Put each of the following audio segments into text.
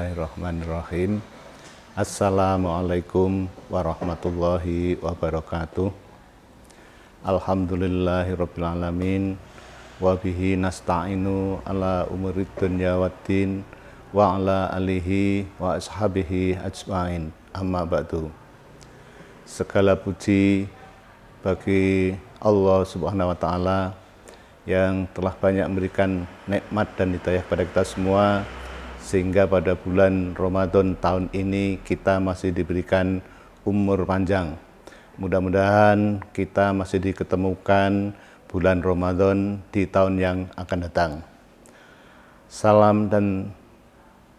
Bismillahirrahmanirrahim. Assalamualaikum warahmatullahi wabarakatuh. Alhamdulillahirrabbilalamin. Wabihi nasta'inu ala umurid dunya waddin wa ala alihi wa ashabihi ajma'in. Amma ba'du. Segala puji bagi Allah subhanahu wa ta'ala yang telah banyak memberikan nikmat dan hidayah pada kita semua sehingga pada bulan Ramadan tahun ini kita masih diberikan umur panjang. Mudah-mudahan kita masih diketemukan bulan Ramadan di tahun yang akan datang. Salam dan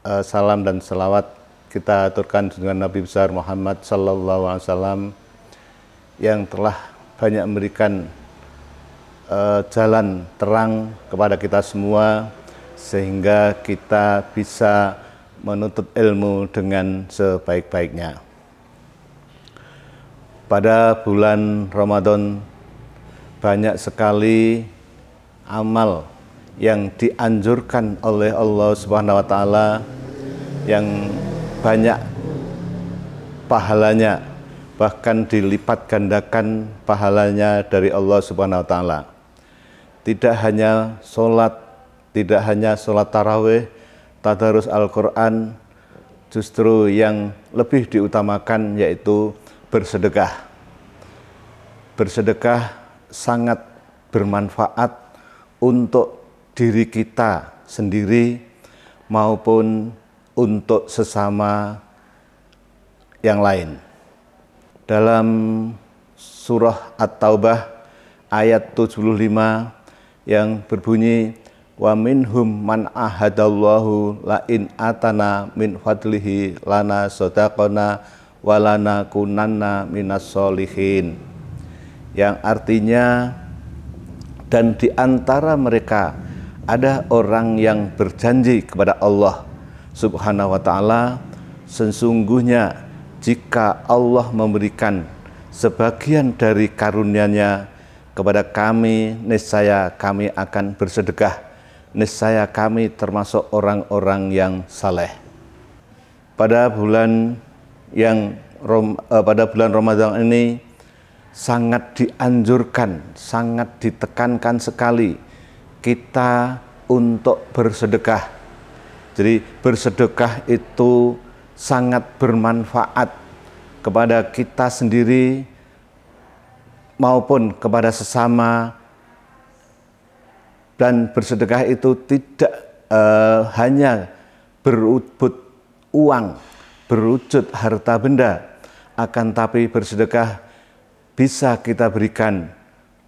uh, salam dan selawat kita aturkan dengan Nabi besar Muhammad sallallahu alaihi wasallam yang telah banyak memberikan uh, jalan terang kepada kita semua sehingga kita bisa menuntut ilmu dengan sebaik-baiknya. Pada bulan Ramadan banyak sekali amal yang dianjurkan oleh Allah Subhanahu wa taala yang banyak pahalanya bahkan dilipat gandakan pahalanya dari Allah Subhanahu wa taala. Tidak hanya sholat tidak hanya sholat tarawih, tadarus Al-Quran, justru yang lebih diutamakan yaitu bersedekah. Bersedekah sangat bermanfaat untuk diri kita sendiri maupun untuk sesama yang lain. Dalam surah At-Taubah ayat 75 yang berbunyi wa minhum man ahadallahu la in atana min fadlihi lana sadaqana wa lana kunanna minas solihin yang artinya dan di antara mereka ada orang yang berjanji kepada Allah Subhanahu wa taala sesungguhnya jika Allah memberikan sebagian dari karunia-Nya kepada kami niscaya kami akan bersedekah niscaya kami termasuk orang-orang yang saleh. Pada bulan yang rom, eh, pada bulan Ramadan ini sangat dianjurkan, sangat ditekankan sekali kita untuk bersedekah. Jadi bersedekah itu sangat bermanfaat kepada kita sendiri maupun kepada sesama dan bersedekah itu tidak uh, hanya berwujud uang, berwujud harta benda, akan tapi bersedekah bisa kita berikan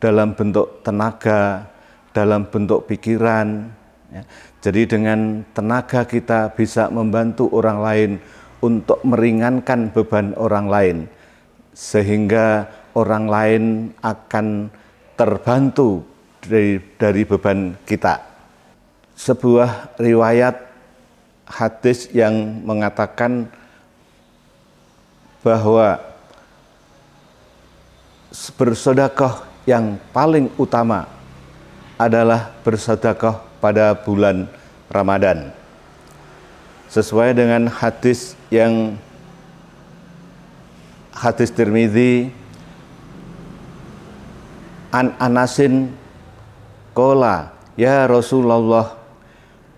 dalam bentuk tenaga, dalam bentuk pikiran. Ya. Jadi dengan tenaga kita bisa membantu orang lain untuk meringankan beban orang lain, sehingga orang lain akan terbantu dari, dari beban kita. Sebuah riwayat hadis yang mengatakan bahwa bersodakoh yang paling utama adalah bersodakoh pada bulan Ramadan. Sesuai dengan hadis yang hadis Tirmidzi An Anasin Kola, ya Rasulullah,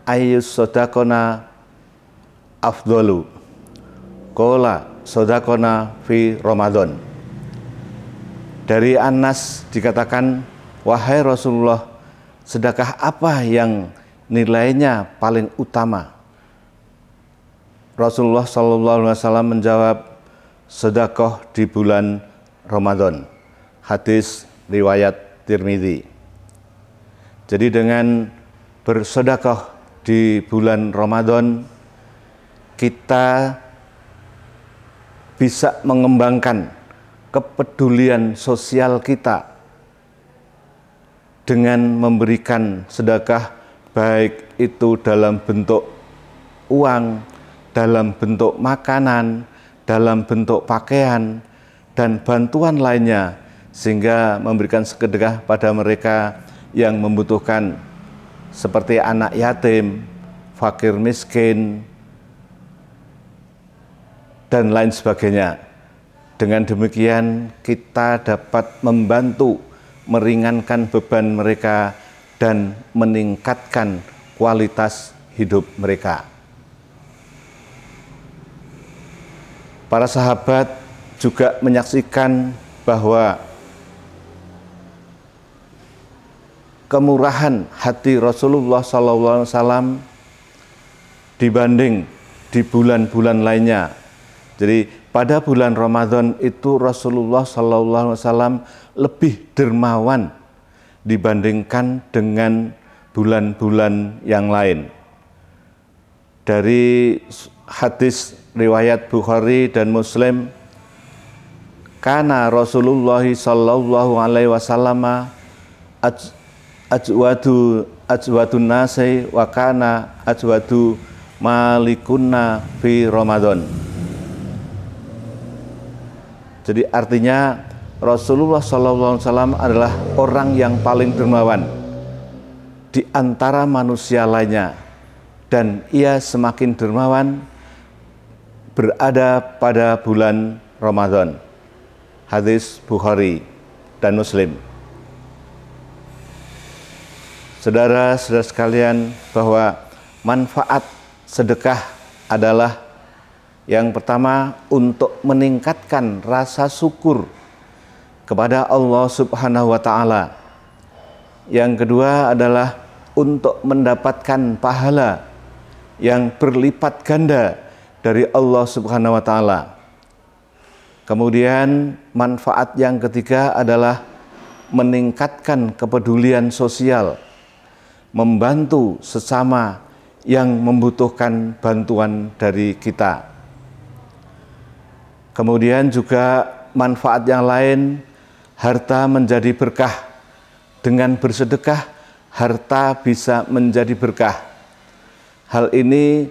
ayus sodakona afdolu. Kola, sodakona fi Ramadan. Dari Anas An dikatakan, wahai Rasulullah, sedekah apa yang nilainya paling utama? Rasulullah Shallallahu Alaihi Wasallam menjawab, sedekah di bulan Ramadan. Hadis riwayat Tirmidzi. Jadi dengan bersedekah di bulan Ramadan kita bisa mengembangkan kepedulian sosial kita dengan memberikan sedekah baik itu dalam bentuk uang, dalam bentuk makanan, dalam bentuk pakaian dan bantuan lainnya sehingga memberikan sedekah pada mereka yang membutuhkan seperti anak yatim, fakir miskin, dan lain sebagainya. Dengan demikian kita dapat membantu meringankan beban mereka dan meningkatkan kualitas hidup mereka. Para sahabat juga menyaksikan bahwa kemurahan hati Rasulullah SAW dibanding di bulan-bulan lainnya. Jadi pada bulan Ramadan itu Rasulullah SAW lebih dermawan dibandingkan dengan bulan-bulan yang lain. Dari hadis riwayat Bukhari dan Muslim, karena Rasulullah SAW ajwadu ajwadu nasai wa kana ajwadu malikunna fi Ramadan. Jadi artinya Rasulullah SAW adalah orang yang paling dermawan di antara manusia lainnya dan ia semakin dermawan berada pada bulan Ramadan. Hadis Bukhari dan Muslim saudara-saudara sekalian bahwa manfaat sedekah adalah yang pertama untuk meningkatkan rasa syukur kepada Allah Subhanahu wa taala. Yang kedua adalah untuk mendapatkan pahala yang berlipat ganda dari Allah Subhanahu wa taala. Kemudian manfaat yang ketiga adalah meningkatkan kepedulian sosial membantu sesama yang membutuhkan bantuan dari kita. Kemudian juga manfaat yang lain, harta menjadi berkah. Dengan bersedekah, harta bisa menjadi berkah. Hal ini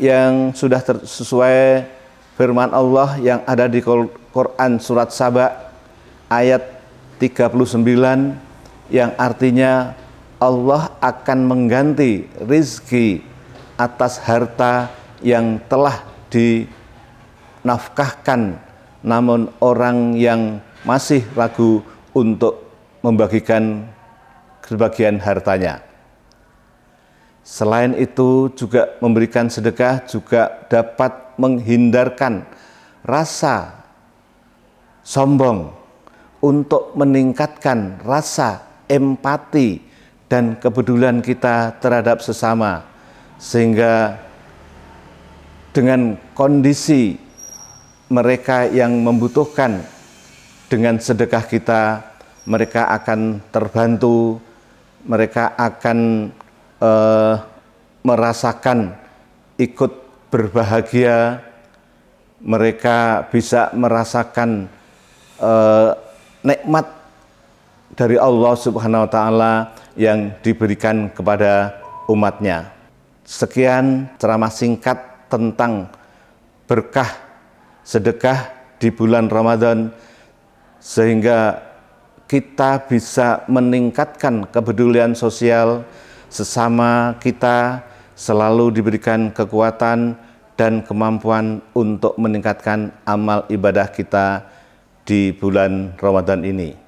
yang sudah sesuai firman Allah yang ada di Quran surat Saba ayat 39 yang artinya Allah akan mengganti rizki atas harta yang telah dinafkahkan namun orang yang masih ragu untuk membagikan sebagian hartanya. Selain itu juga memberikan sedekah juga dapat menghindarkan rasa sombong untuk meningkatkan rasa empati dan kepedulian kita terhadap sesama sehingga dengan kondisi mereka yang membutuhkan dengan sedekah kita mereka akan terbantu mereka akan eh, merasakan ikut berbahagia mereka bisa merasakan eh, nikmat dari Allah Subhanahu wa taala yang diberikan kepada umatnya. Sekian ceramah singkat tentang berkah sedekah di bulan Ramadan sehingga kita bisa meningkatkan kepedulian sosial sesama kita selalu diberikan kekuatan dan kemampuan untuk meningkatkan amal ibadah kita di bulan Ramadan ini.